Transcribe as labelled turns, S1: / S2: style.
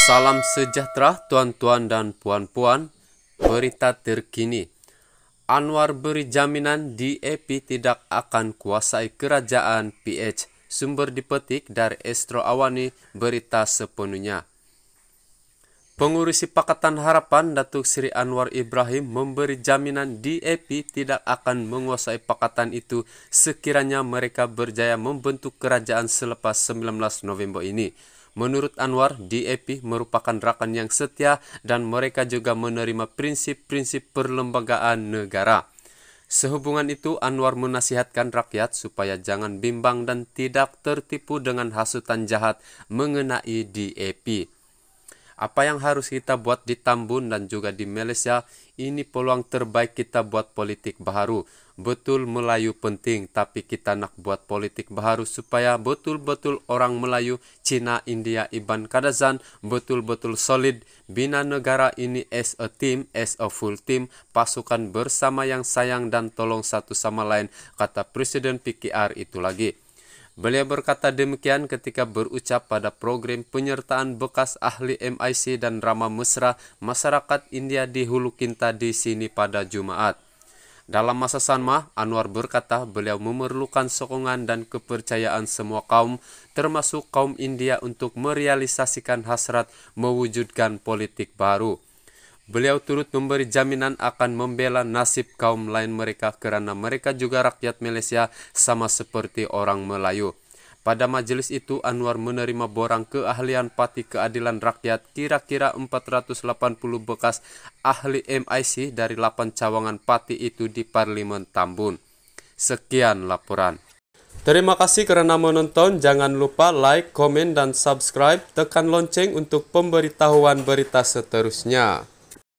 S1: Salam sejahtera tuan-tuan dan puan-puan. Berita terkini. Anwar beri jaminan DAP tidak akan kuasai kerajaan PH. Sumber dipetik dari Estro Awani berita sepenuhnya. Pengurusi Pakatan Harapan Datuk Sri Anwar Ibrahim memberi jaminan DAP tidak akan menguasai pakatan itu sekiranya mereka berjaya membentuk kerajaan selepas 19 November ini. Menurut Anwar, DAP merupakan rakan yang setia dan mereka juga menerima prinsip-prinsip perlembagaan negara. Sehubungan itu, Anwar menasihatkan rakyat supaya jangan bimbang dan tidak tertipu dengan hasutan jahat mengenai DAP. Apa yang harus kita buat di Tambun dan juga di Malaysia, ini peluang terbaik kita buat politik baru. Betul Melayu penting, tapi kita nak buat politik baru supaya betul-betul orang Melayu, Cina, India, Iban, Kadazan betul-betul solid. Bina negara ini as a team, as a full team, pasukan bersama yang sayang dan tolong satu sama lain, kata Presiden PKR itu lagi. Beliau berkata demikian ketika berucap pada program penyertaan bekas ahli MIC dan Rama Mesra masyarakat India di Hulu Kinta di sini pada Jumaat. Dalam masa sama, Anwar berkata beliau memerlukan sokongan dan kepercayaan semua kaum, termasuk kaum India untuk merealisasikan hasrat mewujudkan politik baru. Beliau turut memberi jaminan akan membela nasib kaum lain mereka karena mereka juga rakyat Malaysia sama seperti orang Melayu. Pada majelis itu Anwar menerima borang keahlian Pati Keadilan Rakyat kira-kira 480 bekas ahli MIC dari 8 cawangan Pati itu di Parlimen Tambun. Sekian laporan. Terima kasih karena menonton. Jangan lupa like, komen, dan subscribe. Tekan lonceng untuk pemberitahuan berita seterusnya.